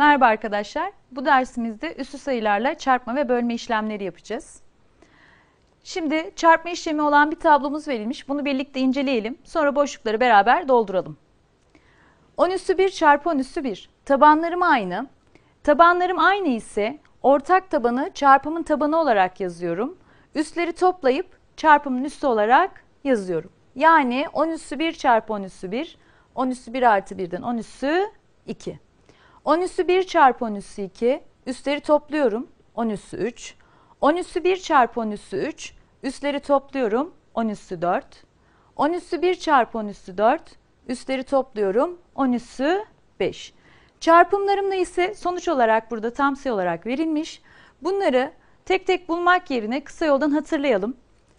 Merhaba arkadaşlar. Bu dersimizde üstü sayılarla çarpma ve bölme işlemleri yapacağız. Şimdi çarpma işlemi olan bir tablomuz verilmiş. Bunu birlikte inceleyelim. Sonra boşlukları beraber dolduralım. 10 üssü 1 çarpı 10 üssü 1. Tabanlarım aynı. Tabanlarım aynı ise ortak tabanı çarpımın tabanı olarak yazıyorum. Üstleri toplayıp çarpımın üssü olarak yazıyorum. Yani 10 üssü 1 çarpı 10 üssü 1. 10 üssü 1 artı 1'den 10 üstü 2. 10 üssü 1 çarpı 10 üssü 2. Üstleri topluyorum. 10 üssü 3. 10 üssü 1 çarpı 10 üssü 3. Üstleri topluyorum. 10 üssü 4. 10 üssü 1 çarpı 10 üssü 4. Üstleri topluyorum. 10 üssü 5. Çarpımlarımda ise sonuç olarak burada tam sayı olarak verilmiş. Bunları tek tek bulmak yerine kısa yoldan hatırlayalım.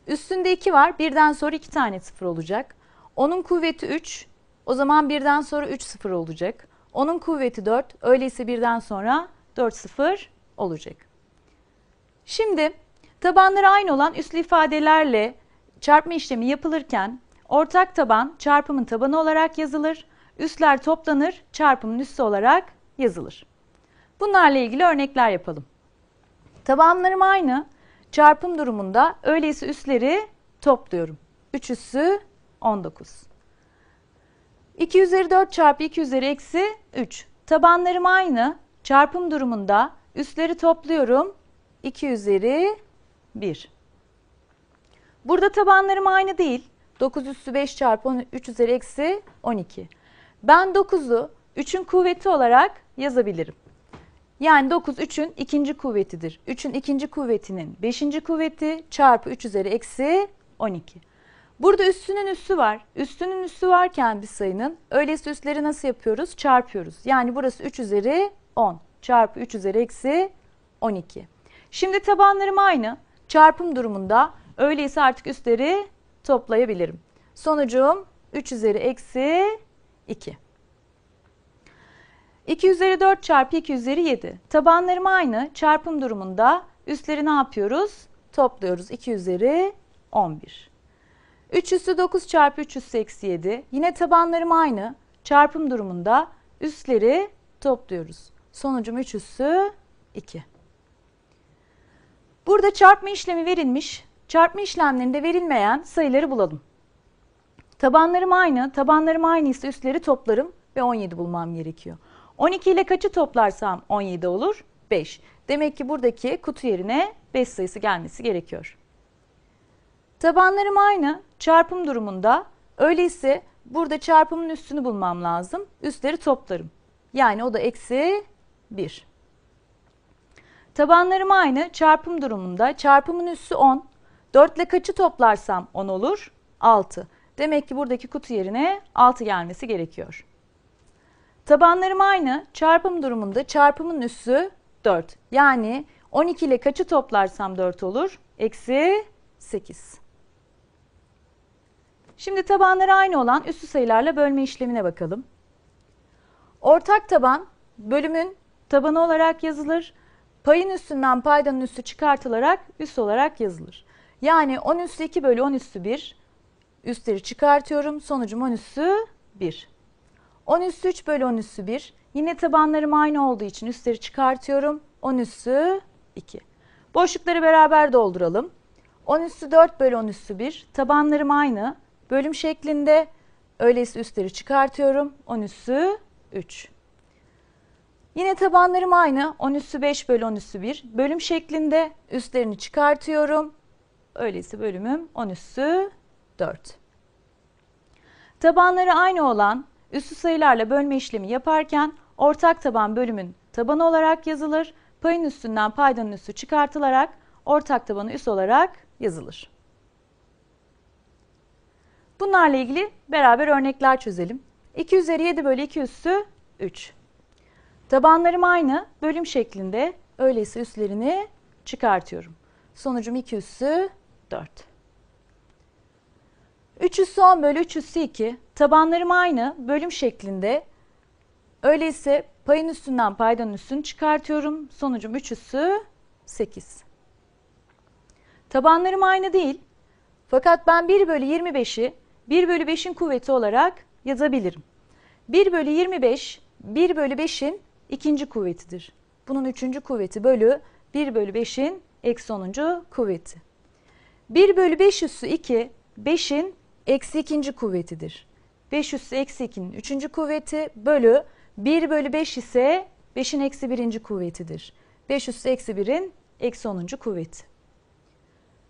Üstünde 2 var. Birden sonra 2 tane 0 olacak. Onun kuvveti 3. O zaman birden sonra 3 0 olacak. Onun kuvveti 4. Öyleyse birden sonra 4 sıfır olacak. Şimdi tabanları aynı olan üslü ifadelerle çarpma işlemi yapılırken ortak taban çarpımın tabanı olarak yazılır. Üsler toplanır, çarpımın üssü olarak yazılır. Bunlarla ilgili örnekler yapalım. Tabanlarım aynı. Çarpım durumunda öyleyse üsleri topluyorum. 3 üssü 19. 2 üzeri 4 çarpı 2 üzeri eksi 3. Tabanlarım aynı. Çarpım durumunda üstleri topluyorum. 2 üzeri 1. Burada tabanlarım aynı değil. 9 üssü 5 çarpı 3 üzeri eksi 12. Ben 9'u 3'ün kuvveti olarak yazabilirim. Yani 9 3'ün ikinci kuvvetidir. 3'ün ikinci kuvvetinin 5. kuvveti çarpı 3 üzeri eksi 12. Burada üstünün üssü var. Üstünün üssü varken bir sayının öyleyse üsleri nasıl yapıyoruz? Çarpıyoruz. Yani burası 3 üzeri 10 çarpı 3 üzeri eksi 12. Şimdi tabanlarım aynı. Çarpım durumunda öyleyse artık üstleri toplayabilirim. Sonucum 3 üzeri eksi 2. 2 üzeri 4 çarpı 2 üzeri 7. Tabanlarım aynı. Çarpım durumunda üstleri ne yapıyoruz? Topluyoruz. 2 üzeri 11. 3 üssü 9 çarpı 3 üssü eksi 7. Yine tabanlarım aynı. Çarpım durumunda üstleri topluyoruz. Sonucum 3 üssü 2. Burada çarpma işlemi verilmiş. Çarpma işlemlerinde verilmeyen sayıları bulalım. Tabanlarım aynı. Tabanlarım aynıysa üstleri toplarım ve 17 bulmam gerekiyor. 12 ile kaçı toplarsam 17 olur? 5. Demek ki buradaki kutu yerine 5 sayısı gelmesi gerekiyor. Tabanlarım aynı. Çarpım durumunda. Öyleyse burada çarpımın üstünü bulmam lazım. Üstleri toplarım. Yani o da eksi 1. Tabanlarım aynı. Çarpım durumunda. Çarpımın üssü 10. 4 ile kaçı toplarsam 10 olur? 6. Demek ki buradaki kutu yerine 6 gelmesi gerekiyor. Tabanlarım aynı. Çarpım durumunda çarpımın üssü 4. Yani 12 ile kaçı toplarsam 4 olur? Eksi 8. Şimdi tabanları aynı olan üstü sayılarla bölme işlemine bakalım. Ortak taban bölümün tabanı olarak yazılır. Payın üstünden paydanın üstü çıkartılarak üst olarak yazılır. Yani 10 üstü 2 bölü 10 üstü 1. Üstleri çıkartıyorum. Sonucum 10 üstü 1. 10 üstü 3 bölü 10 üstü 1. Yine tabanlarım aynı olduğu için üstleri çıkartıyorum. 10 üstü 2. Boşlukları beraber dolduralım. 10 üstü 4 bölü 10 üstü 1. Tabanlarım aynı bölüm şeklinde. Öyleyse üstleri çıkartıyorum. 10 üssü 3. Yine tabanlarım aynı. 10 üssü 5 bölü 10 üssü 1. Bölüm şeklinde üstlerini çıkartıyorum. Öyleyse bölümüm 10 üssü 4. Tabanları aynı olan üssü sayılarla bölme işlemi yaparken ortak taban bölümün tabanı olarak yazılır. Payın üstünden paydanın üssü çıkartılarak ortak tabanı üs olarak yazılır. Bunlarla ilgili beraber örnekler çözelim. 2 üzeri 7 bölü 2 üssü 3. Tabanlarım aynı bölüm şeklinde. Öyleyse üslerini çıkartıyorum. Sonucum 2 üssü 4. 3 üssü 10 bölü 3 üssü 2. Tabanlarım aynı bölüm şeklinde. Öyleyse payın üstünden paydanın üstünü çıkartıyorum. Sonucum 3 üssü 8. Tabanlarım aynı değil. Fakat ben 1 bölü 25'i 1 bölü 5'in kuvveti olarak yazabilirim. 1 bölü 25, 1 bölü 5'in ikinci kuvvetidir. Bunun üçüncü kuvveti bölü 1 bölü 5'in eksi 10. kuvveti. 1 bölü 5 üssü 2, 5'in eksi ikinci kuvvetidir. 5 üssü eksi 2'nin üçüncü kuvveti bölü 1 bölü 5 ise 5'in eksi birinci kuvvetidir. 5 üssü eksi 1'in eksi 10. kuvveti.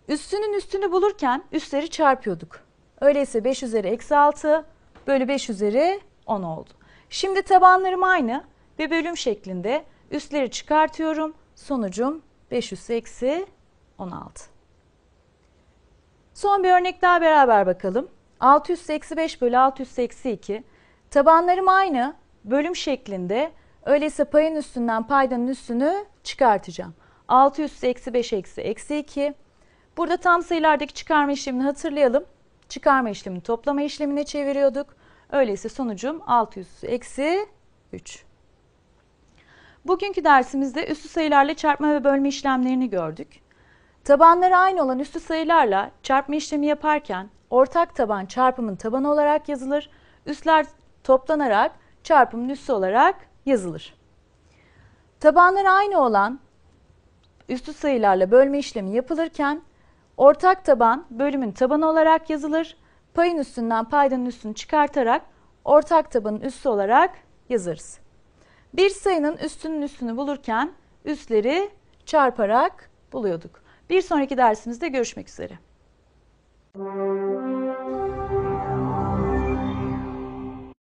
Üssünün üstünü bulurken üsleri çarpıyorduk. Öyleyse 5 üzeri eksi 6 bölü 5 üzeri 10 oldu. Şimdi tabanlarım aynı ve bölüm şeklinde üstleri çıkartıyorum. Sonucum 5 üstü eksi 16. Son bir örnek daha beraber bakalım. 6 üstü eksi 5 bölü 6 üstü eksi 2. Tabanlarım aynı bölüm şeklinde. Öyleyse payın üstünden paydanın üstünü çıkartacağım. 6 üstü eksi 5 eksi eksi 2. Burada tam sayılardaki çıkarma işlemini hatırlayalım. Çıkarma işlemini toplama işlemine çeviriyorduk. Öyleyse sonucum 600 eksi 3. Bugünkü dersimizde üstü sayılarla çarpma ve bölme işlemlerini gördük. Tabanları aynı olan üstü sayılarla çarpma işlemi yaparken ortak taban çarpımın tabanı olarak yazılır. Üstler toplanarak çarpımın üssü olarak yazılır. Tabanları aynı olan üstü sayılarla bölme işlemi yapılırken Ortak taban bölümün tabanı olarak yazılır. Payın üstünden paydanın üstünü çıkartarak ortak tabanın üssü olarak yazırız. Bir sayının üstünün üstünü bulurken üstleri çarparak buluyorduk. Bir sonraki dersimizde görüşmek üzere. Müzik